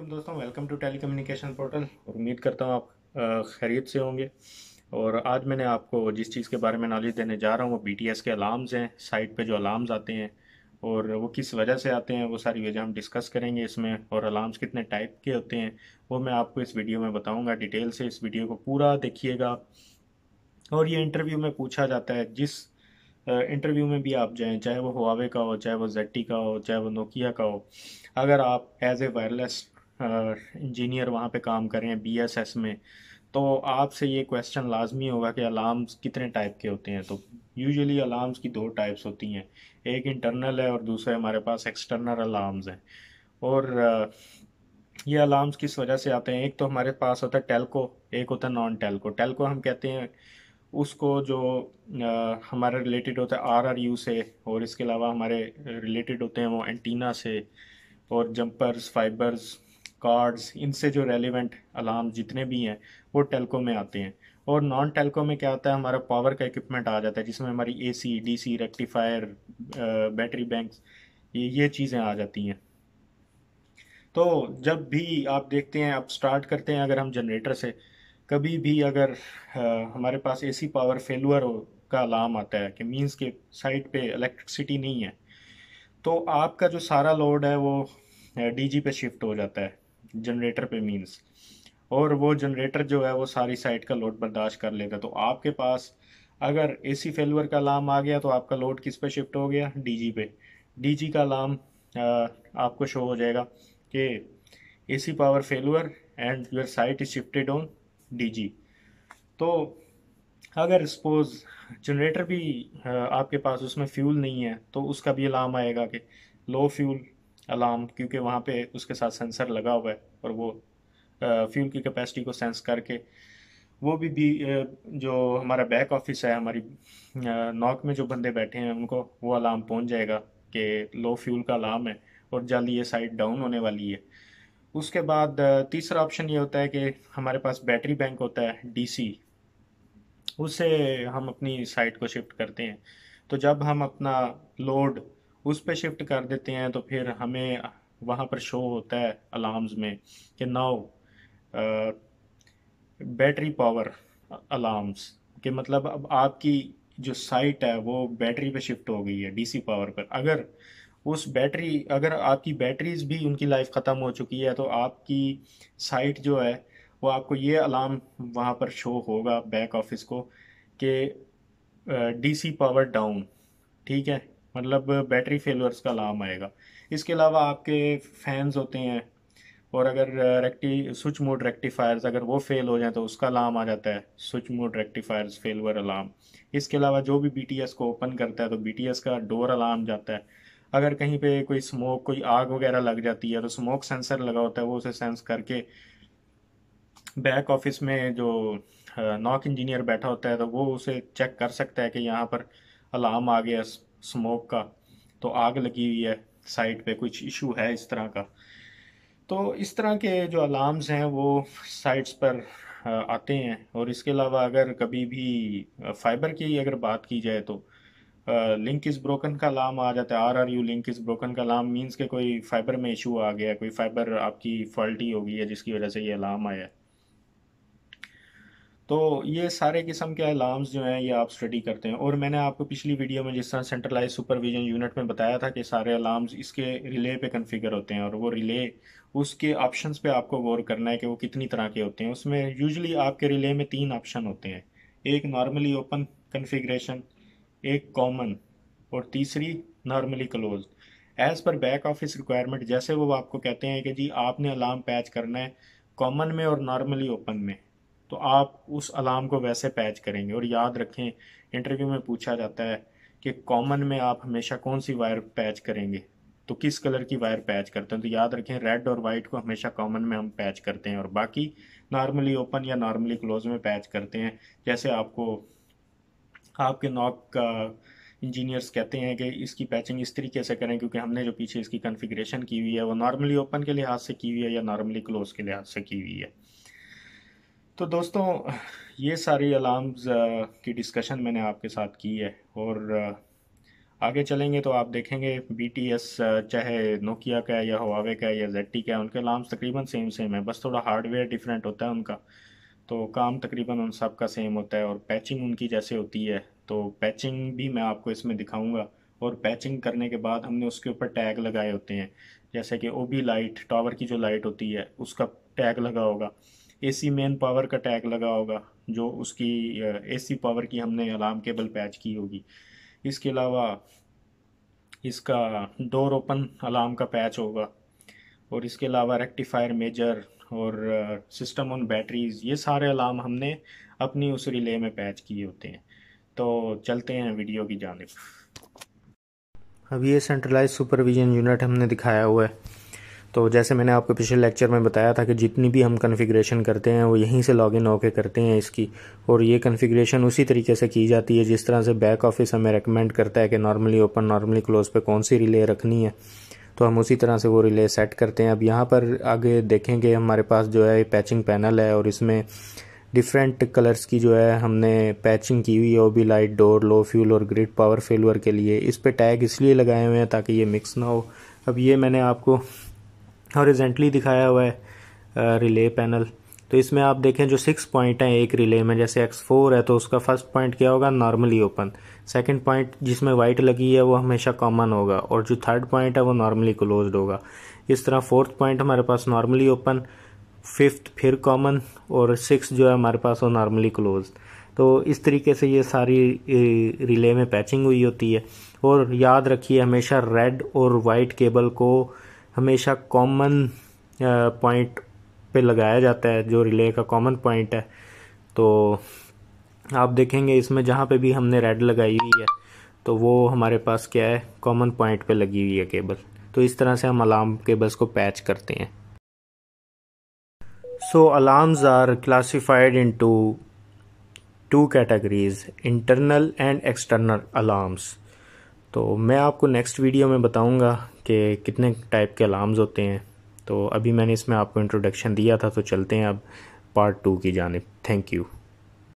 दोस्तों welcome to telecommunication portal उम्मीद करता हूँ आप खैरियत से होंगे और आज मैंने आपको जिस चीज़ के बारे में नॉलेज देने जा रहा हूँ वो बी के अलार्म्स हैं साइट पे जो अलार्म्स आते हैं और वो किस वजह से आते हैं वो सारी वजह हम डिस्कस करेंगे इसमें और अलार्म्स कितने टाइप के होते हैं वो मैं आपको इस वीडियो में बताऊँगा डिटेल से इस वीडियो को पूरा देखिएगा और ये इंटरव्यू में पूछा जाता है जिस इंटरव्यू में भी आप जाएं चाहे वो हुआवे का हो चाहे वो जेटी का हो चाहे वो नोकिया का हो अगर आप एज ए वायरलेस इंजीनियर वहाँ पे काम करें बीएसएस में तो आपसे ये क्वेश्चन लाजमी होगा कि अलार्म्स कितने टाइप के होते हैं तो यूजुअली अलार्म्स की दो टाइप्स होती हैं एक इंटरनल है और दूसरा हमारे पास एक्सटर्नल अलार्म्स हैं और ये अलार्म्स किस वजह से आते हैं एक तो हमारे पास होता है टेल्को एक होता है नॉन टेल्को टेल्को हम कहते हैं उसको जो हमारे रिलेटेड होता है आरआरयू से और इसके अलावा हमारे रिलेटेड होते हैं वो एंटीना से और जंपर्स फाइबर्स कार्ड्स इनसे जो रेलिवेंट अलार्म जितने भी हैं वो टेल्को में आते हैं और नॉन टेल्को में क्या आता है हमारा पावर का इक्विपमेंट आ जाता है जिसमें हमारी A C D C rectifier battery bank ये ये चीज़ें आ जाती हैं तो जब भी आप देखते हैं आप स्टार्ट करते हैं अगर हम जनरेटर से कभी भी अगर हमारे पास एसी पावर फेलुअर हो का अलार्म आता है कि मींस के साइट पे इलेक्ट्रिसिटी नहीं है तो आपका जो सारा लोड है वो डीजी पे शिफ्ट हो जाता है जनरेटर पे मींस और वो जनरेटर जो है वो सारी साइट का लोड बर्दाश्त कर लेता है तो आपके पास अगर एसी फेलवर का अलार्म आ गया तो आपका लोड किस पे शिफ्ट हो गया डीजी पे डीजी का अलार्म आपको शो हो जाएगा कि AC power failure and your site is shifted on D तो अगर सपोज़ जनरेटर भी आपके पास उसमें फ्यूल नहीं है तो उसका भी अलार्म आएगा कि लो फ्यूल अलार्म क्योंकि वहाँ पे उसके साथ सेंसर लगा हुआ है और वो फ्यूल की कैपेसिटी को सेंस करके वो भी, भी जो हमारा बैक ऑफिस है हमारी नॉक में जो बंदे बैठे हैं उनको वो अलार्म पहुँच जाएगा कि लो फ्यूल का अलार्म है और जल्द ये साइड डाउन होने वाली है उसके बाद तीसरा ऑप्शन ये होता है कि हमारे पास बैटरी बैंक होता है डीसी उससे हम अपनी साइट को शिफ्ट करते हैं तो जब हम अपना लोड उस पर शिफ्ट कर देते हैं तो फिर हमें वहाँ पर शो होता है अलार्म्स में कि नाउ बैटरी पावर अलार्म्स के मतलब अब आपकी जो साइट है वो बैटरी पे शिफ्ट हो गई है डीसी पावर पर अगर उस बैटरी अगर आपकी बैटरीज भी उनकी लाइफ ख़त्म हो चुकी है तो आपकी साइट जो है वो आपको ये अलार्म वहाँ पर शो होगा बैक ऑफिस को कि डीसी पावर डाउन ठीक है मतलब बैटरी फेलर्स का अलार्म आएगा इसके अलावा आपके फैंस होते हैं और अगर रेक्टी स्विच मोड रेक्टिफायर्स अगर वो फेल हो जाए तो उसका अलार्म आ जाता है switch mode rectifiers failure alarm इसके अलावा जो भी बी को ओपन करता है तो बी का डोर अलार्म जाता है अगर कहीं पे कोई स्मोक कोई आग वगैरह लग जाती है तो स्मोक सेंसर लगा होता है वो उसे सेंस करके बैक ऑफिस में जो नॉक इंजीनियर बैठा होता है तो वो उसे चेक कर सकता है कि यहाँ पर अलार्म आ गया स्मोक का तो आग लगी हुई है साइट पे कुछ इशू है इस तरह का तो इस तरह के जो अलार्म्स हैं वो साइट्स पर आते हैं और इसके अलावा अगर कभी भी फाइबर की अगर बात की जाए तो लिंक इज ब्रोकन का लाम आ जाता है R R U link is broken का लाम मीन्स के कोई फाइबर में इशू आ गया कोई फाइबर आपकी फॉल्टी हो गई है जिसकी वजह से ये अलार्म आया है तो ये सारे किस्म के अलार्म्स जो हैं ये आप स्टडी करते हैं और मैंने आपको पिछली वीडियो में जिस तरह सेंट्रलाइज सुपरविजन यूनिट में बताया था कि सारे अलार्म्स इसके रिले पे कन्फिगर होते हैं और वो रिले उसके ऑप्शंस पे आपको गौर करना है कि वो कितनी तरह के होते हैं उसमें यूजली आपके रिले में तीन ऑप्शन होते हैं एक नॉर्मली ओपन कन्फिग्रेशन एक कॉमन और तीसरी normally close as per back office requirement जैसे वो आपको कहते हैं कि जी आपने अलार्म पैच करना है कॉमन में और नॉर्मली ओपन में तो आप उस अलार्म को वैसे पैच करेंगे और याद रखें इंटरव्यू में पूछा जाता है कि कॉमन में आप हमेशा कौन सी वायर पैच करेंगे तो किस कलर की वायर पैच करते हैं तो याद रखें रेड और वाइट को हमेशा कॉमन में हम पैच करते हैं और बाकी नॉर्मली ओपन या नॉर्मली क्लोज में पैच करते हैं जैसे आपको आपके नॉक इंजीनियर्स कहते हैं कि इसकी पैचिंग इस तरीके से करें क्योंकि हमने जो पीछे इसकी कन्फिग्रेशन की हुई है वो नॉर्मली ओपन के लिहाज से की हुई है या नॉर्मली क्लोज के लिहाज से की हुई है तो दोस्तों ये सारी अलार्म्स uh, की डिस्कशन मैंने आपके साथ की है और uh, आगे चलेंगे तो आप देखेंगे बी टी एस चाहे नोकिया का है या हवावे का है या जेड का है उनके अलार्म्स तकरीबन सेम सेम है बस थोड़ा हार्डवेयर डिफरेंट होता है उनका तो काम तकरीबन उन सब का सेम होता है और पैचिंग उनकी जैसे होती है तो पैचिंग भी मैं आपको इसमें दिखाऊंगा और पैचिंग करने के बाद हमने उसके ऊपर टैग लगाए होते हैं जैसे कि ओ बी लाइट टावर की जो लाइट होती है उसका टैग लगा होगा ए सी मेन पावर का टैग लगा होगा जो उसकी ए सी पावर की हमने अलार्म केबल पैच की होगी इसके अलावा इसका डोर ओपन अलार्म का पैच होगा और इसके अलावा रेक्टिफायर मेजर और सिस्टम ऑन बैटरीज ये सारे अलार्म हमने अपनी उस रिले में पैच किए होते हैं तो चलते हैं वीडियो की जानब अब ये सेंट्रलाइज सुपरविजन यूनिट हमने दिखाया हुआ है तो जैसे मैंने आपको पिछले लेक्चर में बताया था कि जितनी भी हम कन्फिग्रेशन करते हैं वो यहीं से लॉगिन होकर करते हैं इसकी और ये कन्फिग्रेशन उसी तरीके से की जाती है जिस तरह से बैक ऑफिस हमें रेकमेंड करता है कि नॉर्मली ओपन नॉर्मली क्लोज पे कौन सी रिले रखनी है तो हम उसी तरह से वो रिले सेट करते हैं अब यहाँ पर आगे देखेंगे हमारे पास जो है पैचिंग पैनल है और इसमें डिफरेंट कलर्स की जो है हमने पैचिंग की हुई है OB light door low fuel और ग्रिड पावर फेलवर के लिए इस पर टैग इसलिए लगाए हुए हैं ताकि ये मिक्स ना हो अब ये मैंने आपको हॉरिजेंटली दिखाया हुआ है रिले पैनल तो इसमें आप देखें जो सिक्स पॉइंट है एक रिले में जैसे एक्स फोर है तो उसका फर्स्ट पॉइंट क्या होगा नॉर्मली ओपन सेकंड पॉइंट जिसमें वाइट लगी है वो हमेशा कॉमन होगा और जो थर्ड पॉइंट है वो नॉर्मली क्लोज होगा इस तरह फोर्थ पॉइंट हमारे पास नॉर्मली ओपन फिफ्थ फिर कॉमन और सिक्स जो है हमारे पास वो नॉर्मली क्लोज तो इस तरीके से ये सारी रिले में पैचिंग हुई होती है और याद रखिए हमेशा रेड और वाइट केबल को हमेशा कॉमन पॉइंट पे लगाया जाता है जो रिले का कॉमन पॉइंट है तो आप देखेंगे इसमें जहाँ पे भी हमने रेड लगाई हुई है तो वो हमारे पास क्या है कॉमन पॉइंट पे लगी हुई है केबल तो इस तरह से हम अलार्म केबल्स को पैच करते हैं so alarms are classified into two categories internal and external alarms तो मैं आपको नेक्स्ट वीडियो में बताऊंगा कि कितने टाइप के अलार्म्स होते हैं तो अभी मैंने इसमें आपको इंट्रोडक्शन दिया था तो चलते हैं अब पार्ट टू की जानब थैंक यू